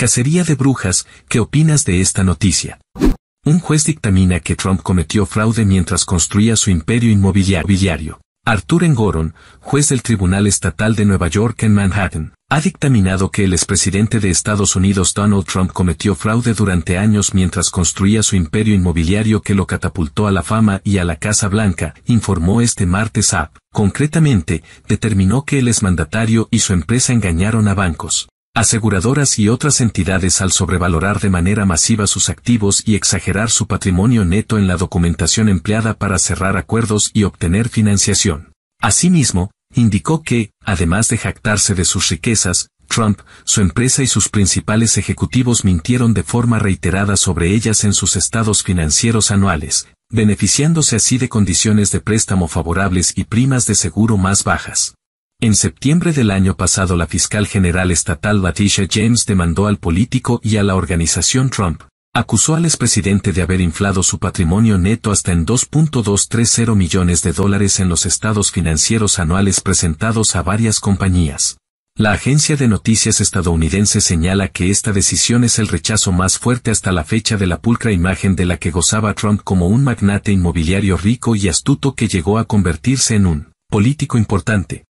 Cacería de brujas, ¿qué opinas de esta noticia? Un juez dictamina que Trump cometió fraude mientras construía su imperio inmobiliario. Arthur Engoron, juez del Tribunal Estatal de Nueva York en Manhattan, ha dictaminado que el expresidente de Estados Unidos Donald Trump cometió fraude durante años mientras construía su imperio inmobiliario que lo catapultó a la fama y a la Casa Blanca, informó este martes AP. Concretamente, determinó que el exmandatario y su empresa engañaron a bancos, aseguradoras y otras entidades al sobrevalorar de manera masiva sus activos y exagerar su patrimonio neto en la documentación empleada para cerrar acuerdos y obtener financiación. Asimismo, indicó que, además de jactarse de sus riquezas, Trump, su empresa y sus principales ejecutivos mintieron de forma reiterada sobre ellas en sus estados financieros anuales, beneficiándose así de condiciones de préstamo favorables y primas de seguro más bajas. En septiembre del año pasado la fiscal general estatal Latisha James demandó al político y a la organización Trump. Acusó al expresidente de haber inflado su patrimonio neto hasta en 2.230 millones de dólares en los estados financieros anuales presentados a varias compañías. La agencia de noticias estadounidense señala que esta decisión es el rechazo más fuerte hasta la fecha de la pulcra imagen de la que gozaba Trump como un magnate inmobiliario rico y astuto que llegó a convertirse en un político importante.